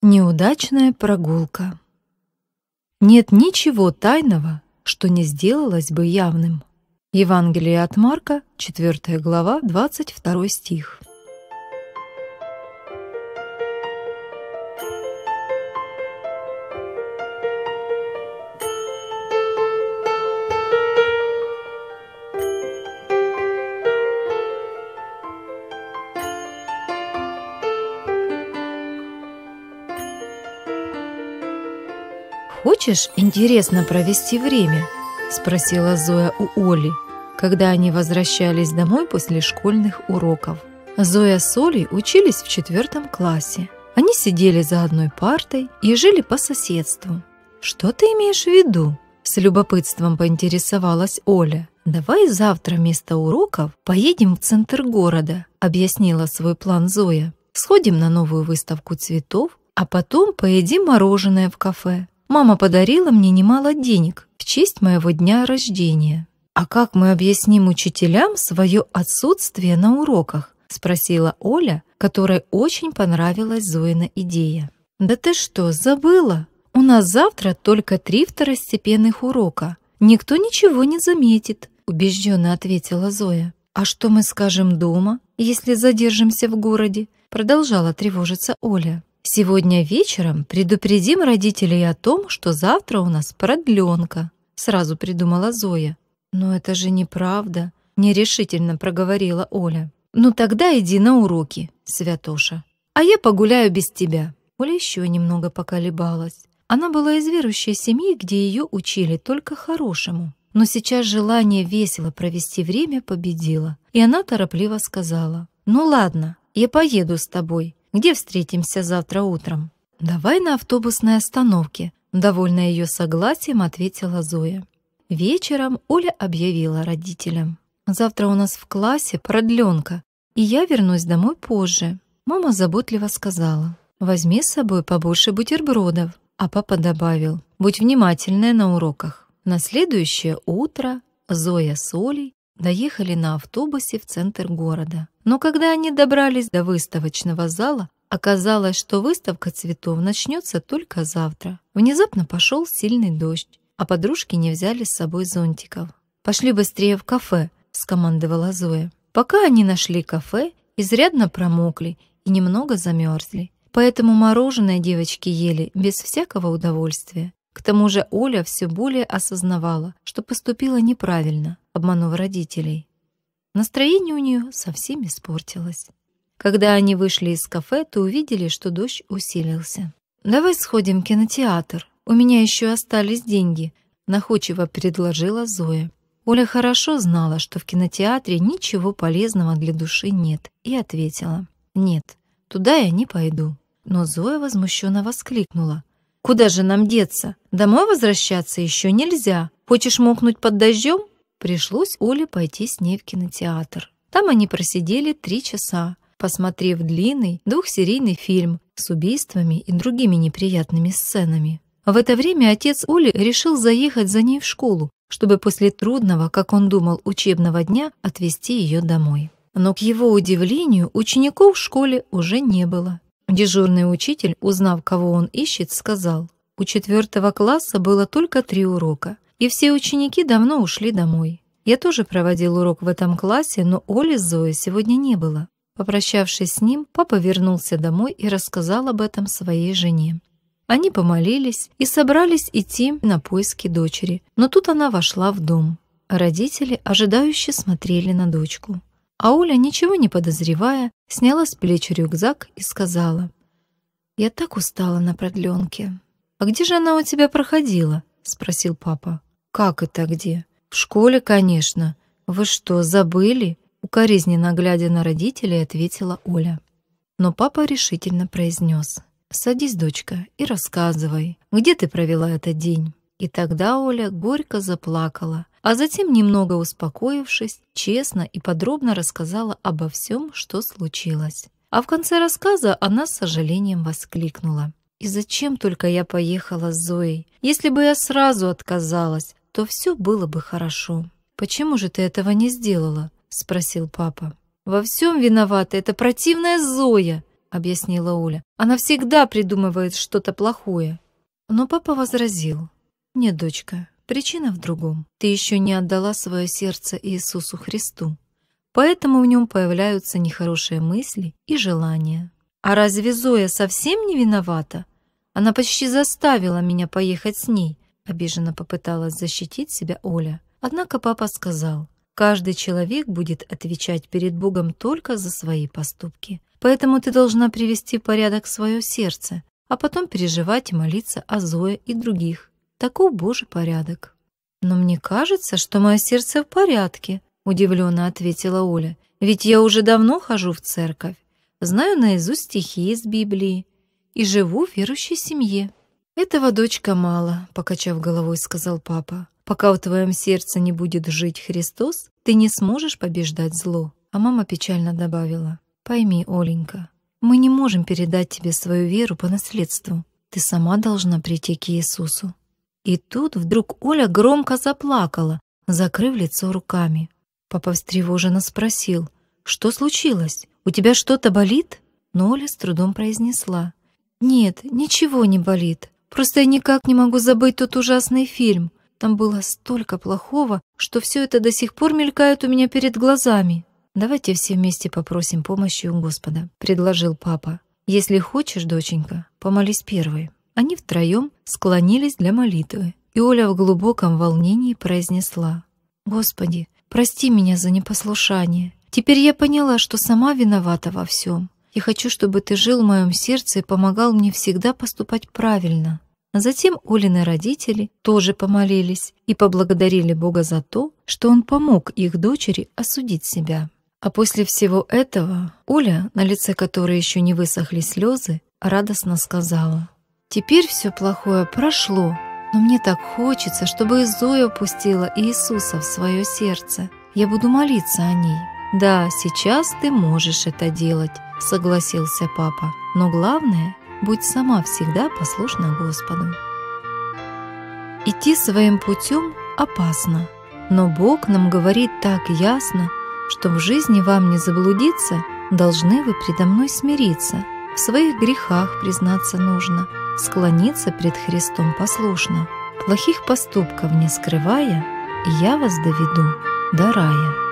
Неудачная прогулка. Нет ничего тайного, что не сделалось бы явным. Евангелие от Марка, 4 глава, 22 стих. «Хочешь интересно провести время?» – спросила Зоя у Оли, когда они возвращались домой после школьных уроков. Зоя с Олей учились в четвертом классе. Они сидели за одной партой и жили по соседству. «Что ты имеешь в виду?» – с любопытством поинтересовалась Оля. «Давай завтра вместо уроков поедем в центр города», – объяснила свой план Зоя. «Сходим на новую выставку цветов, а потом поедим мороженое в кафе. Мама подарила мне немало денег в честь моего дня рождения. «А как мы объясним учителям свое отсутствие на уроках?» — спросила Оля, которой очень понравилась Зоина идея. «Да ты что, забыла? У нас завтра только три второстепенных урока. Никто ничего не заметит», — убежденно ответила Зоя. «А что мы скажем дома, если задержимся в городе?» — продолжала тревожиться Оля. Сегодня вечером предупредим родителей о том, что завтра у нас продленка, сразу придумала Зоя. Но это же неправда, нерешительно проговорила Оля. Ну тогда иди на уроки, Святоша. А я погуляю без тебя. Оля еще немного поколебалась. Она была из верующей семьи, где ее учили только хорошему. Но сейчас желание весело провести время победило, и она торопливо сказала: "Ну ладно, я поеду с тобой. Где встретимся завтра утром?» «Давай на автобусной остановке», — довольно ее согласием ответила Зоя. Вечером Оля объявила родителям. «Завтра у нас в классе продленка, и я вернусь домой позже». Мама заботливо сказала. «Возьми с собой побольше бутербродов». А папа добавил. «Будь внимательная на уроках». На следующее утро Зоя с Олей доехали на автобусе в центр города. Но когда они добрались до выставочного зала, Оказалось, что выставка цветов начнется только завтра. Внезапно пошел сильный дождь, а подружки не взяли с собой зонтиков. «Пошли быстрее в кафе», — скомандовала Зоя. Пока они нашли кафе, изрядно промокли и немного замерзли. Поэтому мороженое девочки ели без всякого удовольствия. К тому же Оля все более осознавала, что поступила неправильно, обманув родителей. Настроение у нее совсем испортилось. Когда они вышли из кафе, то увидели, что дождь усилился. «Давай сходим в кинотеатр. У меня еще остались деньги», — находчиво предложила Зоя. Оля хорошо знала, что в кинотеатре ничего полезного для души нет, и ответила. «Нет, туда я не пойду». Но Зоя возмущенно воскликнула. «Куда же нам деться? Домой возвращаться еще нельзя. Хочешь мокнуть под дождем?» Пришлось Оле пойти с ней в кинотеатр. Там они просидели три часа, посмотрев длинный двухсерийный фильм с убийствами и другими неприятными сценами. В это время отец Оли решил заехать за ней в школу, чтобы после трудного, как он думал, учебного дня отвезти ее домой. Но, к его удивлению, учеников в школе уже не было. Дежурный учитель, узнав, кого он ищет, сказал, «У четвертого класса было только три урока, и все ученики давно ушли домой. Я тоже проводил урок в этом классе, но Оли с Зоей сегодня не было. Попрощавшись с ним, папа вернулся домой и рассказал об этом своей жене. Они помолились и собрались идти на поиски дочери, но тут она вошла в дом. Родители ожидающе смотрели на дочку. А Оля, ничего не подозревая, сняла с плеч рюкзак и сказала, «Я так устала на продленке». «А где же она у тебя проходила?» — спросил папа. «Как это где?» «В школе, конечно. Вы что, забыли?» Укоризненно глядя на родителей, ответила Оля. Но папа решительно произнес. «Садись, дочка, и рассказывай, где ты провела этот день?» И тогда Оля горько заплакала, а затем, немного успокоившись, честно и подробно рассказала обо всем, что случилось. А в конце рассказа она с сожалением воскликнула. «И зачем только я поехала с Зоей? Если бы я сразу отказалась, то все было бы хорошо. Почему же ты этого не сделала? — спросил папа. «Во всем виновата эта противная Зоя», — объяснила Оля. «Она всегда придумывает что-то плохое». Но папа возразил. «Нет, дочка, причина в другом. Ты еще не отдала свое сердце Иисусу Христу. Поэтому в нем появляются нехорошие мысли и желания». «А разве Зоя совсем не виновата? Она почти заставила меня поехать с ней», — обиженно попыталась защитить себя Оля. Однако папа сказал, Каждый человек будет отвечать перед Богом только за свои поступки. Поэтому ты должна привести в порядок свое сердце, а потом переживать и молиться о Зое и других. Таков Божий порядок. «Но мне кажется, что мое сердце в порядке», — удивленно ответила Оля. «Ведь я уже давно хожу в церковь, знаю наизусть стихи из Библии и живу в верующей семье». «Этого дочка мало», — покачав головой, сказал папа. Пока в твоем сердце не будет жить Христос, ты не сможешь побеждать зло. А мама печально добавила, «Пойми, Оленька, мы не можем передать тебе свою веру по наследству. Ты сама должна прийти к Иисусу». И тут вдруг Оля громко заплакала, закрыв лицо руками. Папа встревоженно спросил, «Что случилось? У тебя что-то болит?» Но Оля с трудом произнесла, «Нет, ничего не болит. Просто я никак не могу забыть тот ужасный фильм. Там было столько плохого, что все это до сих пор мелькает у меня перед глазами. Давайте все вместе попросим помощи у Господа, предложил папа. Если хочешь, доченька, помолись первой. Они втроем склонились для молитвы, и Оля в глубоком волнении произнесла: Господи, прости меня за непослушание. Теперь я поняла, что сама виновата во всем. Я хочу, чтобы ты жил в моем сердце и помогал мне всегда поступать правильно. Затем Олины родители тоже помолились и поблагодарили Бога за то, что он помог их дочери осудить себя. А после всего этого Оля, на лице которой еще не высохли слезы, радостно сказала, «Теперь все плохое прошло, но мне так хочется, чтобы и Зоя пустила Иисуса в свое сердце. Я буду молиться о ней». «Да, сейчас ты можешь это делать», — согласился папа. «Но главное, будь сама всегда послушна Господу. Идти своим путем опасно, но Бог нам говорит так ясно, что в жизни вам не заблудиться, должны вы предо мной смириться, в своих грехах признаться нужно, склониться пред Христом послушно, плохих поступков не скрывая, и я вас доведу до рая.